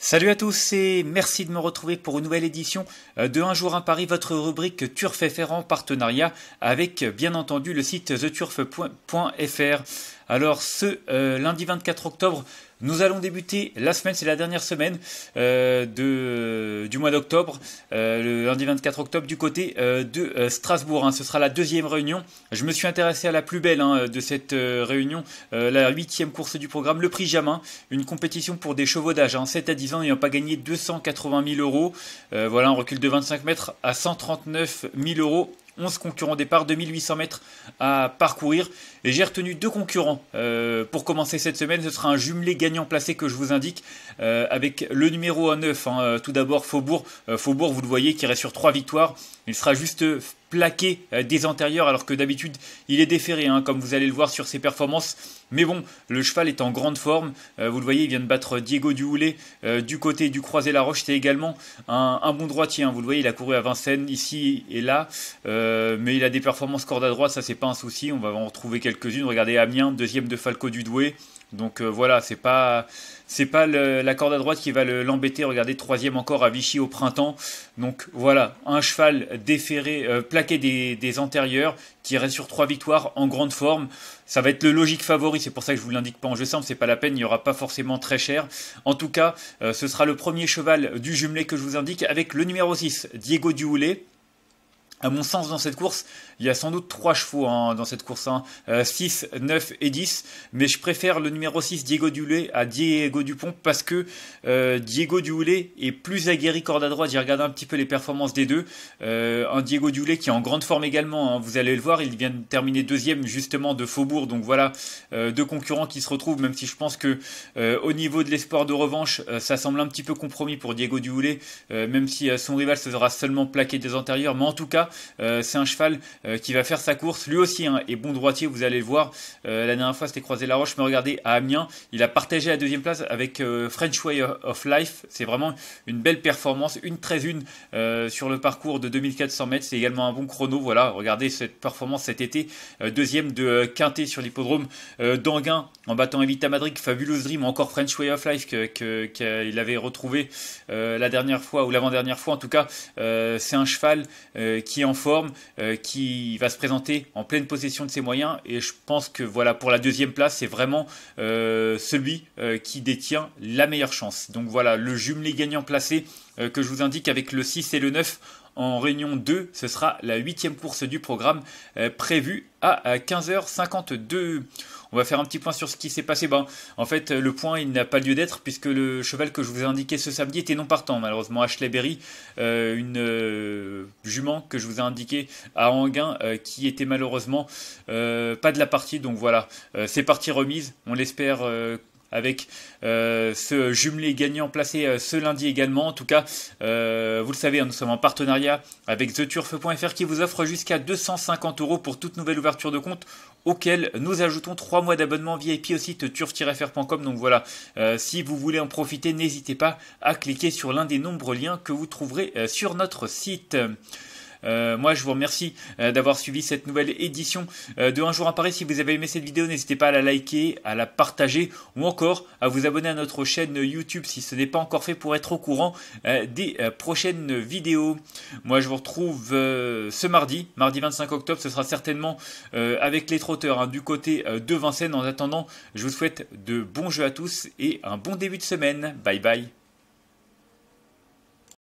Salut à tous et merci de me retrouver pour une nouvelle édition euh, de Un jour à Paris, votre rubrique Turf FR en partenariat avec euh, bien entendu le site theturf.fr. Alors ce euh, lundi 24 octobre, nous allons débuter la semaine, c'est la dernière semaine euh, de, du mois d'octobre, euh, le lundi 24 octobre, du côté euh, de Strasbourg. Hein. Ce sera la deuxième réunion. Je me suis intéressé à la plus belle hein, de cette réunion, la huitième course du programme, le prix Jamin, une compétition pour des chevaux d'âge, hein, 7 à 10 ans, n'ayant pas gagné 280 000 euros. voilà, un recul de 25 mètres à 139 000 euros 11 concurrents au départ, 2800 mètres à parcourir. Et j'ai retenu deux concurrents euh, pour commencer cette semaine. Ce sera un jumelé gagnant placé que je vous indique euh, avec le numéro 1 9. Hein. Euh, tout d'abord Faubourg. Faubourg, vous le voyez, qui reste sur trois victoires. Il sera juste plaqué euh, des antérieurs alors que d'habitude il est déféré hein, comme vous allez le voir sur ses performances mais bon le cheval est en grande forme euh, vous le voyez il vient de battre Diego du euh, du côté du croisé la roche c'est également un, bon droitier hein. vous le voyez il a couru à Vincennes ici et là mais il a des performances corde à droite ça c'est pas un souci on va en retrouver quelques-unes regardez Amiens deuxième de Falco du Dudoué donc euh, voilà, c'est pas c'est pas la corde à droite qui va l'embêter. Regardez, troisième encore à Vichy au printemps. Donc voilà, un cheval déféré, euh, plaqué des, antérieurs, qui reste sur trois victoires en grande forme. Ça va être le logique favori. C'est pour ça que je vous l'indique pas en jeu simple. C'est pas la peine. Il n'y aura pas forcément très cher. En tout cas, euh, ce sera le premier cheval du jumelé que je vous indique avec le numéro 6, Diego Duhoulet. À mon sens, dans cette course, il y a sans doute trois chevaux hein, dans cette course. Hein. 6, euh, 9 et 10. Mais je préfère le numéro 6, Diego Duhoulet, à Diego Dupont parce que euh, Diego Duhoulet est plus aguerri corde à droite. J'ai regardé un petit peu les performances des deux. Euh, un Diego Duhoulet qui est en grande forme également. Hein. Vous allez le voir, il vient de terminer deuxième justement de Faubourg. Donc voilà, deux concurrents qui se retrouvent, même si je pense que au niveau de l'espoir de revanche, ça semble un petit peu compromis pour Diego Duhoulet, même si son rival se sera seulement plaqué des antérieurs. Mais en tout cas, euh, c'est un cheval euh, qui va faire sa course. Lui aussi hein, est bon droitier, vous allez le voir. Euh, la dernière fois, c'était Croisé la Roche, mais regardez, à Amiens, il a partagé la deuxième place avec French Way of Life. C'est vraiment une belle performance, une 13 une sur le parcours de 2400 mètres. C'est également un bon chrono. Voilà, regardez cette performance cet été. deuxième de Quintet sur l'hippodrome d'Anguin en battant Evita Madrid, Fabulous Dream, encore French Way of Life qu'il avait retrouvé la dernière fois ou l'avant-dernière fois. En tout cas, c'est un cheval qui en forme, euh, qui va se présenter en pleine possession de ses moyens. Et je pense que voilà, pour la deuxième place, c'est vraiment euh, celui euh, qui détient la meilleure chance. Donc voilà, le jumelé gagnant placé que je vous indique avec le 6 et le 9 en réunion 2, ce sera la huitième course du programme prévue à 15h52. On va faire un petit point sur ce qui s'est passé. Ben, en fait, euh, le point, il n'a pas lieu d'être puisque le cheval que je vous ai indiqué ce samedi était non partant. Malheureusement, Ashley Berry, euh, une euh, jument que je vous ai indiqué à Anguin, qui était malheureusement pas de la partie. Donc voilà, c'est parti remise. On l'espère avec euh, ce jumelé gagnant placé euh, ce lundi également. En tout cas, euh, vous le savez, hein, nous sommes en partenariat avec theturf.fr qui vous offre jusqu'à 250 euros pour toute nouvelle ouverture de compte auquel nous ajoutons 3 mois d'abonnement VIP au site turf-fr.com. Donc voilà, si vous voulez en profiter, n'hésitez pas à cliquer sur l'un des nombreux liens que vous trouverez sur notre site. Euh, moi, je vous remercie euh, d'avoir suivi cette nouvelle édition euh, de Un jour à Paris. Si vous avez aimé cette vidéo, n'hésitez pas à la liker, à la partager ou encore à vous abonner à notre chaîne YouTube si ce n'est pas encore fait pour être au courant des prochaines vidéos. Moi, je vous retrouve ce mardi, mardi 25 octobre. Ce sera certainement avec les trotteurs hein, du côté de Vincennes. En attendant, je vous souhaite de bons jeux à tous et un bon début de semaine. Bye bye.